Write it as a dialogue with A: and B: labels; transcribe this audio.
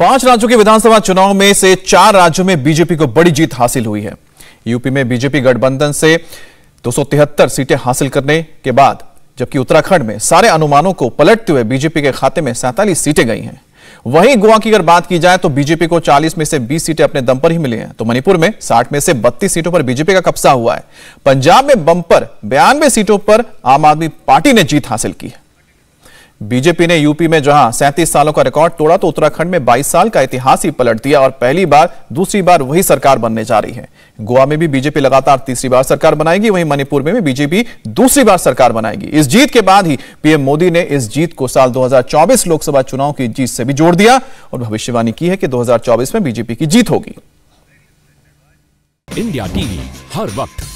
A: पांच राज्यों के विधानसभा चुनाव में से चार राज्यों में बीजेपी को बड़ी जीत हासिल हुई है यूपी में बीजेपी गठबंधन से दो सीटें हासिल करने के बाद जबकि उत्तराखंड में सारे अनुमानों को पलटते हुए बीजेपी के खाते में सैंतालीस सीटें गई हैं वहीं गोवा की अगर बात की जाए तो बीजेपी को 40 में से 20 सीटें अपने दम पर ही मिली हैं तो मणिपुर में 60 में से 32 सीटों पर बीजेपी का कब्जा हुआ है पंजाब में बंपर बयानवे सीटों पर आम आदमी पार्टी ने जीत हासिल की है बीजेपी ने यूपी में जहां सैंतीस सालों का रिकॉर्ड तोड़ा तो उत्तराखंड में 22 साल का इतिहास ही पलट दिया और पहली बार दूसरी बार वही सरकार बनने जा रही है गोवा में भी बीजेपी लगातार तीसरी बार सरकार बनाएगी वहीं मणिपुर में भी बीजेपी दूसरी बार सरकार बनाएगी इस जीत के बाद ही पीएम मोदी ने इस जीत को साल दो लोकसभा चुनाव की जीत से भी जोड़ दिया और भविष्यवाणी की है कि दो में बीजेपी की जीत होगी
B: इंडिया टीवी हर वक्त